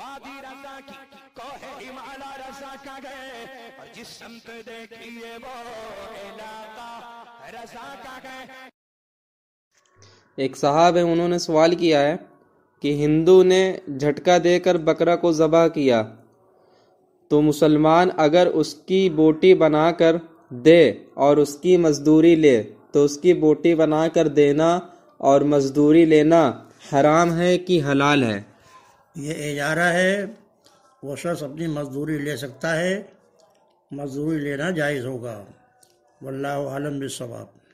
वादी रजा की कोहे हिमाला रजा का गए और जिस संत देखिए वो इलाका रजा का गए एक साहब है उन्होंने सवाल किया है कि हिंदू ने झटका देकर बकरा को जबा किया तो मुसलमान अगर उसकी बोटी बनाकर दे और उसकी मजदूरी ले तो उसकी बोटी बनाकर देना और मजदूरी लेना हराम है कि हलाल है ये एजारा है वो शख्स अपनी मजदूरी ले सकता है मजदूरी लेना जायज़ होगा वल्लाह आलम बिसवाब